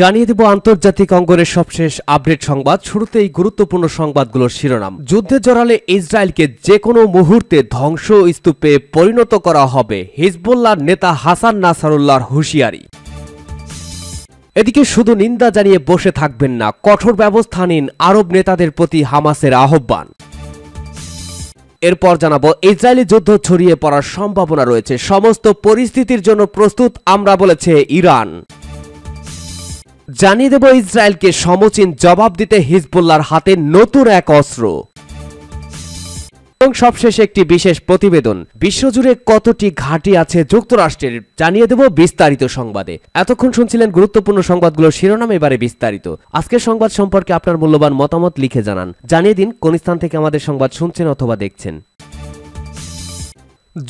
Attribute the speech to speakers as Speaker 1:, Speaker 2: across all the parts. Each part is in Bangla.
Speaker 1: জানিয়ে দেব আন্তর্জাতিক অঙ্গনের সবশেষ আপডেট সংবাদ শুরুতে এই গুরুত্বপূর্ণ সংবাদগুলোর শিরোনাম যুদ্ধে জড়ালে ইসরায়েলকে যে কোনো মুহূর্তে ধ্বংস স্তূপে পরিণত করা হবে হিজবুল্লাহর নেতা হাসান নাসারুল্লাহর হুঁশিয়ারি এদিকে শুধু নিন্দা জানিয়ে বসে থাকবেন না কঠোর ব্যবস্থা নিন আরব নেতাদের প্রতি হামাসের আহ্বান এরপর জানাবো ইসরায়েলি যুদ্ধ ছড়িয়ে পড়ার সম্ভাবনা রয়েছে সমস্ত পরিস্থিতির জন্য প্রস্তুত আমরা বলেছে ইরান জানিয়ে দেব ইসরায়েলকে সমচীন জবাব দিতে হিজবুল্লার হাতে নতুন এক অস্ত্র এবং সবশেষে একটি বিশেষ প্রতিবেদন বিশ্বজুড়ে কতটি ঘাঁটি আছে যুক্তরাষ্ট্রের জানিয়ে দেব বিস্তারিত সংবাদে এতক্ষণ শুনছিলেন গুরুত্বপূর্ণ সংবাদগুলো শিরোনাম এবারে বিস্তারিত আজকের সংবাদ সম্পর্কে আপনার মূল্যবান মতামত লিখে জানান জানিয়ে দিন কোন স্থান থেকে আমাদের সংবাদ শুনছেন অথবা দেখছেন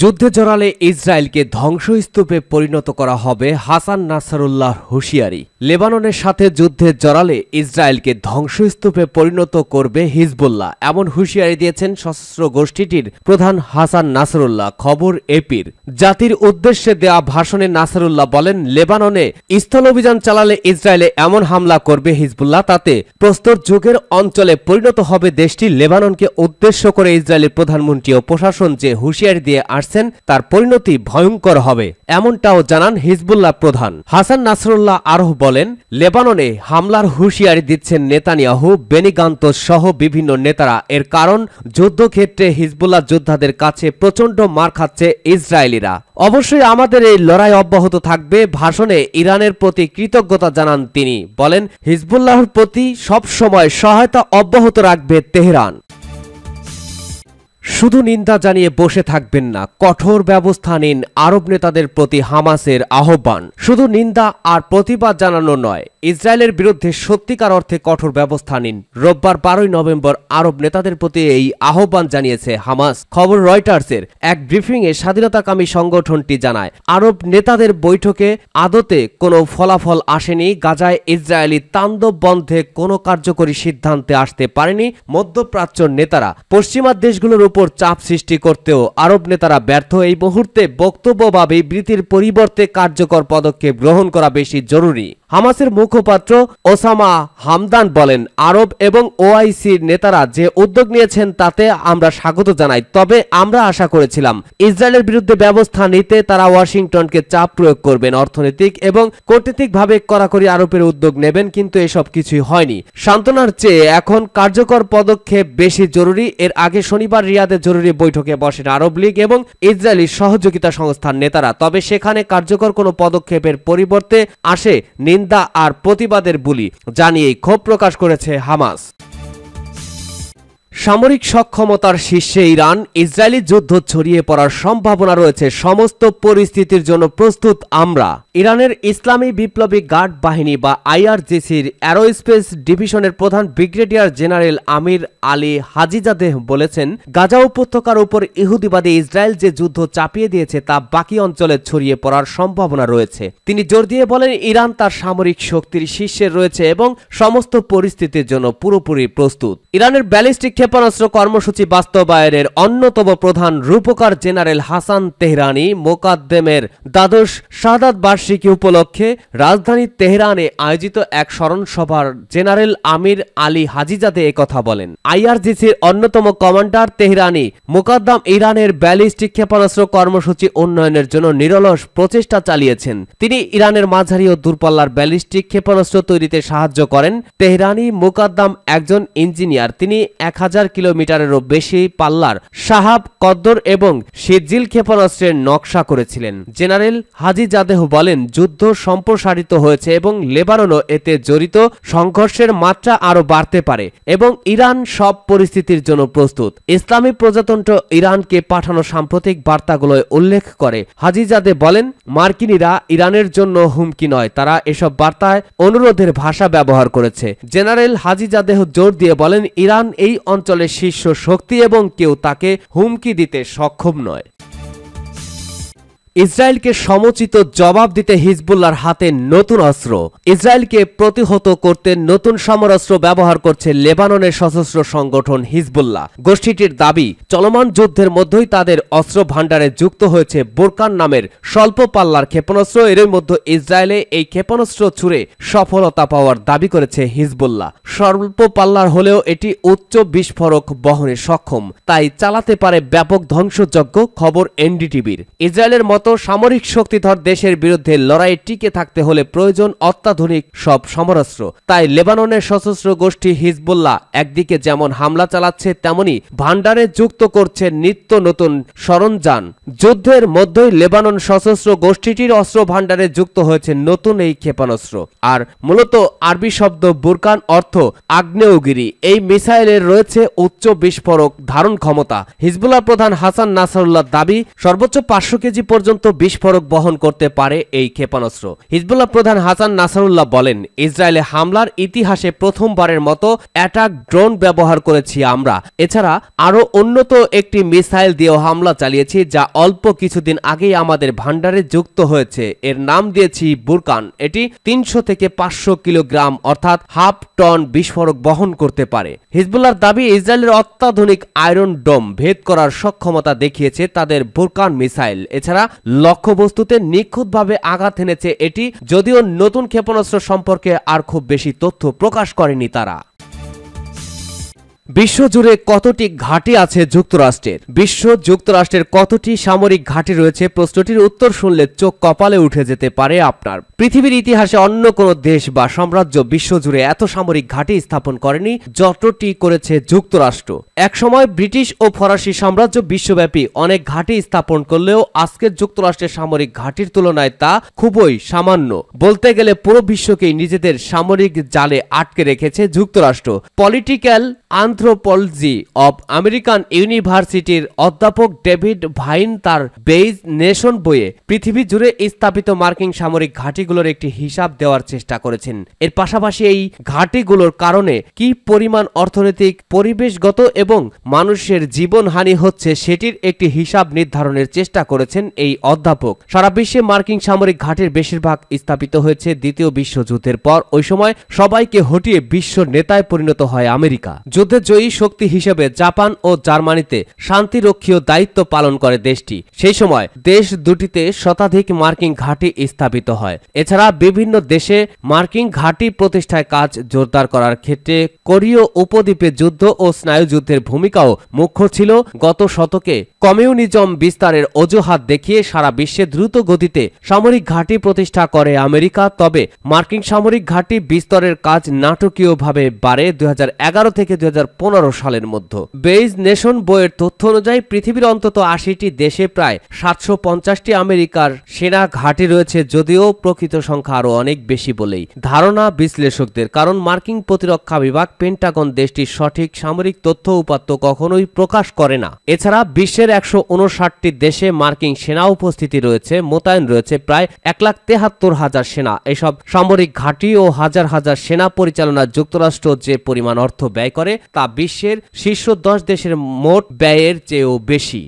Speaker 1: যুদ্ধে জড়ালে ইসরায়েলকে ধ্বংসস্তূপে পরিণত করা হবে হাসান নাসারুল্লাহ হুশিয়ারি লেবাননের সাথে যুদ্ধে জড়ালে ইসরায়েলকে ধ্বংসস্তূপে পরিণত করবে হিজবুল্লাহ এমন হুশিয়ারি দিয়েছেন সশস্ত্র গোষ্ঠীটির প্রধান হাসান নাসারুল্লাহ খবর এপির জাতির উদ্দেশ্যে দেয়া ভাষণে নাসারুল্লাহ বলেন লেবাননে স্থল অভিযান চালালে ইসরায়েলে এমন হামলা করবে হিজবুল্লাহ তাতে প্রস্তর যুগের অঞ্চলে পরিণত হবে দেশটি লেবাননকে উদ্দেশ্য করে ইসরায়েলের প্রধানমন্ত্রী ও প্রশাসন যে হুশিয়ারি দিয়ে আসছেন তার পরিণতি ভয়ঙ্কর হবে এমনটাও জানান হিজবুল্লাহ প্রধান হাসান নাসরুল্লাহ আরহ বলেন লেবাননে হামলার হুঁশিয়ারি দিচ্ছেন নেতানিয়াহু বেনিগান্ত সহ বিভিন্ন নেতারা এর কারণ যুদ্ধক্ষেত্রে হিজবুল্লাহ যোদ্ধাদের কাছে প্রচণ্ড মার খাচ্ছে ইসরায়েলিরা অবশ্যই আমাদের এই লড়াই অব্যাহত থাকবে ভাষণে ইরানের প্রতি কৃতজ্ঞতা জানান তিনি বলেন হিজবুল্লাহর প্রতি সবসময় সহায়তা অব্যাহত রাখবে তেহরান শুধু নিন্দা জানিয়ে বসে থাকবেন না কঠোর ব্যবস্থা নিন আরব নেতাদের প্রতি হামাসের আহ্বান শুধু নিন্দা আর প্রতিবাদ জানানো নয় ইসরায়েলের বিরুদ্ধে সত্যিকার অর্থে কঠোর ব্যবস্থা নিন রোববার বারোই নভেম্বর আরব নেতাদের প্রতি এই আহ্বান জানিয়েছে হামাস খবর রয়টার্সের এক ব্রিফিংয়ে স্বাধীনতাকামী সংগঠনটি জানায় আরব নেতাদের বৈঠকে আদতে কোনো ফলাফল আসেনি গাজায় ইসরায়েলি তাণ্ডব বন্ধে কোনো কার্যকরী সিদ্ধান্তে আসতে পারেনি মধ্যপ্রাচ্য নেতারা পশ্চিমা দেশগুলোর উপর উপর চাপ সৃষ্টি করতেও আরব নেতারা ব্যর্থ এই মুহূর্তে বক্তব্য বা বিবৃতির পরিবর্তে কার্যকর পদক্ষেপ গ্রহণ করা বেশি জরুরি হামাসের মুখপাত্র ওসামা হামদান বলেন আরব এবং ওআইসির নেতারা যে উদ্যোগ নিয়েছেন তাতে আমরা স্বাগত জানাই তবে আমরা আশা করেছিলাম ইসরায়েলের বিরুদ্ধে ব্যবস্থা নিতে তারা ওয়াশিংটনকে চাপ প্রয়োগ করবেন অর্থনৈতিক এবং কূটনীতিকভাবে কড়াকড়ি আরোপের উদ্যোগ নেবেন কিন্তু এসব কিছুই হয়নি সান্ত্বনার চেয়ে এখন কার্যকর পদক্ষেপ বেশি জরুরি এর আগে শনিবার রিয়াদে জরুরি বৈঠকে বসেন আরব লীগ এবং ইসরায়েলি সহযোগিতা সংস্থার নেতারা তবে সেখানে কার্যকর কোনো পদক্ষেপের পরিবর্তে আসে নিন্দা আর প্রতিবাদের বুলি জানিয়েই ক্ষোভ প্রকাশ করেছে হামাস সামরিক সক্ষমতার শীর্ষে ইরান ইসরায়েলি যুদ্ধ ছড়িয়ে পড়ার সম্ভাবনা রয়েছে সমস্ত পরিস্থিতির জন্য প্রস্তুত আমরা ইরানের ইসলামী বিপ্লবী গার্ড বাহিনী বা আইআরজিসির অ্যারোস্পেস ডিভিশনের প্রধান brigadier general Amir Ali Hajizadeh বলেছেন গাজা উপত্যকার উপর ইহুদিবাদী ইসরায়েল যে যুদ্ধ চাপিয়ে দিয়েছে তা বাকি অঞ্চলে ছড়িয়ে পড়ার সম্ভাবনা রয়েছে তিনি জোর দিয়ে বলেন ইরান তার সামরিক শক্তির শীর্ষে রয়েছে এবং সমস্ত পরিস্থিতির জন্য পুরোপুরি প্রস্তুত ইরানের ব্যালিস্টিক ক্ষেপণাস্ত্র কর্মসূচি বাস্তবায়নের অন্যতম প্রধান রূপকার জেনারেল হাসান তেহরানি মোকাদ্দেমের দ্বাদশ সাদাত বার্ষিকী উপলক্ষে রাজধানী তেহরানে আয়োজিত এক স্মরণসভার জেনারেল আমির আলী হাজিজাদে কথা বলেন আইআরজিসির অন্যতম কমান্ডার তেহরানি মোকাদ্দাম ইরানের ব্যালিস্টিক ক্ষেপণাস্ত্র কর্মসূচি উন্নয়নের জন্য নিরলস প্রচেষ্টা চালিয়েছেন তিনি ইরানের মাঝারি ও দূরপাল্লার ব্যালিস্টিক ক্ষেপণাস্ত্র তৈরিতে সাহায্য করেন তেহরানি মোকাদ্দাম একজন ইঞ্জিনিয়ার তিনি এক হাজার হাজার কিলোমিটারেরও বেশি পাল্লার সাহাব কদ্দর এবং সিজিল ক্ষেপণাস্ত্রের নকশা করেছিলেন জেনারেল হাজি জাদেহ বলেন যুদ্ধ সম্প্রসারিত হয়েছে এবং লেবাননও এতে জড়িত সংঘর্ষের মাত্রা আরও বাড়তে পারে এবং ইরান সব পরিস্থিতির জন্য প্রস্তুত ইসলামী প্রজাতন্ত্র ইরানকে পাঠানো সাম্প্রতিক বার্তাগুলোয় উল্লেখ করে হাজি জাদে বলেন মার্কিনীরা ইরানের জন্য হুমকি নয় তারা এসব বার্তায় অনুরোধের ভাষা ব্যবহার করেছে জেনারেল হাজি জাদেহ জোর দিয়ে বলেন ইরান এই অঞ্চলের শীর্ষ শক্তি এবং কেউ তাকে হুমকি দিতে সক্ষম নয় ইসরায়েলকে সমুচিত জবাব দিতে হিজবুল্লার হাতে নতুন অস্ত্র ইসরায়েলকে প্রতিহত করতে নতুন সমরাস্ত্র ব্যবহার করছে লেবাননের সশস্ত্র সংগঠন হিজবুল্লাহ গোষ্ঠীটির দাবি চলমান যুদ্ধের মধ্যেই তাদের অস্ত্র ভাণ্ডারে যুক্ত হয়েছে বোরকান নামের স্বল্প পাল্লার ক্ষেপণাস্ত্র এরই মধ্যে ইসরায়েলে এই ক্ষেপণাস্ত্র ছুড়ে সফলতা পাওয়ার দাবি করেছে হিজবুল্লাহ স্বল্প পাল্লার হলেও এটি উচ্চ বিস্ফোরক বহনে সক্ষম তাই চালাতে পারে ব্যাপক ধ্বংসযজ্ঞ খবর এনডিটিভির ইসরায়েলের মতো মতো সামরিক শক্তিধর দেশের বিরুদ্ধে লড়াই টিকে থাকতে হলে প্রয়োজন অত্যাধুনিক সব সমরাস্ত্র তাই লেবাননের সশস্ত্র গোষ্ঠী হিজবুল্লাহ একদিকে যেমন হামলা চালাচ্ছে তেমনি ভান্ডারে যুক্ত করছে নিত্য নতুন সরঞ্জাম যুদ্ধের মধ্যেই লেবানন সশস্ত্র গোষ্ঠীটির অস্ত্র ভান্ডারে যুক্ত হয়েছে নতুন এই ক্ষেপণাস্ত্র আর মূলত আরবি শব্দ বুরকান অর্থ আগ্নেয়গিরি এই মিসাইলের রয়েছে উচ্চ বিস্ফোরক ধারণ ক্ষমতা হিজবুল্লাহ প্রধান হাসান নাসারুল্লাহ দাবি সর্বোচ্চ পাঁচশো কেজি পর্যন্ত পর্যন্ত বিস্ফোরক বহন করতে পারে এই ক্ষেপণাস্ত্র হিজবুল্লাহ প্রধান হাসান নাসারুল্লাহ বলেন ইসরায়েলে হামলার ইতিহাসে প্রথমবারের মতো অ্যাটাক ড্রোন ব্যবহার করেছি আমরা এছাড়া আরও উন্নত একটি মিসাইল দিয়েও হামলা চালিয়েছি যা অল্প কিছুদিন আগেই আমাদের ভাণ্ডারে যুক্ত হয়েছে এর নাম দিয়েছি বুরকান এটি তিনশো থেকে পাঁচশো কিলোগ্রাম অর্থাৎ হাফ টন বিস্ফোরক বহন করতে পারে হিজবুল্লার দাবি ইসরায়েলের অত্যাধুনিক আয়রন ডোম ভেদ করার সক্ষমতা দেখিয়েছে তাদের বুরকান মিসাইল এছাড়া লক্ষ্যবস্তুতে নিখুঁতভাবে আঘাত হেনেছে এটি যদিও নতুন ক্ষেপণাস্ত্র সম্পর্কে আর খুব বেশি তথ্য প্রকাশ করেনি তারা বিশ্বজুড়ে কতটি ঘাঁটি আছে যুক্তরাষ্ট্রের বিশ্ব যুক্তরাষ্ট্রের কতটি সামরিক ঘাঁটি রয়েছে প্রশ্নটির উত্তর শুনলে চোখ কপালে উঠে যেতে পারে আপনার পৃথিবীর ইতিহাসে অন্য কোনো দেশ বা সাম্রাজ্য বিশ্বজুড়ে এত সামরিক ঘাঁটি স্থাপন করেনি যতটি করেছে যুক্তরাষ্ট্র একসময় ব্রিটিশ ও ফরাসি সাম্রাজ্য বিশ্বব্যাপী অনেক ঘাঁটি স্থাপন করলেও আজকের যুক্তরাষ্ট্রের সামরিক ঘাঁটির তুলনায় তা খুবই সামান্য বলতে গেলে পুরো বিশ্বকেই নিজেদের সামরিক জালে আটকে রেখেছে যুক্তরাষ্ট্র political and anthropology of American ইউনিভার্সিটির অধ্যাপক ডেভিড ভাইন তার বেইজ নেশন বইয়ে পৃথিবী জুড়ে স্থাপিত মার্কিন সামরিক ঘাঁটিগুলোর একটি হিসাব দেওয়ার চেষ্টা করেছেন এর পাশাপাশি এই ঘাঁটিগুলোর কারণে কি পরিমাণ অর্থনৈতিক পরিবেশগত এবং মানুষের জীবনহানি হচ্ছে সেটির একটি হিসাব নির্ধারণের চেষ্টা করেছেন এই অধ্যাপক সারা বিশ্বে মার্কিন সামরিক ঘাঁটির বেশিরভাগ স্থাপিত হয়েছে দ্বিতীয় বিশ্বযুদ্ধের পর ওই সময় সবাইকে হটিয়ে বিশ্ব নেতায় পরিণত হয় আমেরিকা যুদ্ধের বিজয়ী শক্তি হিসেবে জাপান ও জার্মানিতে শান্তিরক্ষীয় দায়িত্ব পালন করে দেশটি সেই সময় দেশ দুটিতে শতাধিক মার্কিন ঘাঁটি স্থাপিত হয় এছাড়া বিভিন্ন দেশে মার্কিন ঘাঁটি প্রতিষ্ঠায় কাজ জোরদার করার ক্ষেত্রে কোরীয় উপদ্বীপে যুদ্ধ ও স্নায়ুযুদ্ধের ভূমিকাও মুখ্য ছিল গত শতকে কমিউনিজম বিস্তারের অজুহাত দেখিয়ে সারা বিশ্বে দ্রুত গতিতে সামরিক ঘাঁটি প্রতিষ্ঠা করে আমেরিকা তবে মার্কিন সামরিক ঘাঁটি বিস্তারের কাজ নাটকীয়ভাবে বাড়ে দুই থেকে দুই পনেরো সালের মধ্যে বেইজ নেশন বইয়ের তথ্য অনুযায়ী পৃথিবীর অন্তত আশিটি দেশে প্রায় সাতশো পঞ্চাশটি আমেরিকার সেনা ঘাঁটি রয়েছে যদিও প্রকৃত সংখ্যা আরও অনেক বেশি বলেই ধারণা বিশ্লেষকদের কারণ মার্কিন প্রতিরক্ষা বিভাগ পেন্টাগন দেশটির সঠিক সামরিক তথ্য উপাত্ত কখনোই প্রকাশ করে না এছাড়া বিশ্বের একশো উনষাটটি দেশে মার্কিন সেনা উপস্থিতি রয়েছে মোতায়েন রয়েছে প্রায় এক লাখ তেহাত্তর হাজার সেনা এসব সামরিক ঘাঁটি ও হাজার হাজার সেনা পরিচালনা যুক্তরাষ্ট্র যে পরিমাণ অর্থ ব্যয় করে তা বিশ্বের শীর্ষ দশ দেশের মোট ব্যয়ের চেয়েও বেশি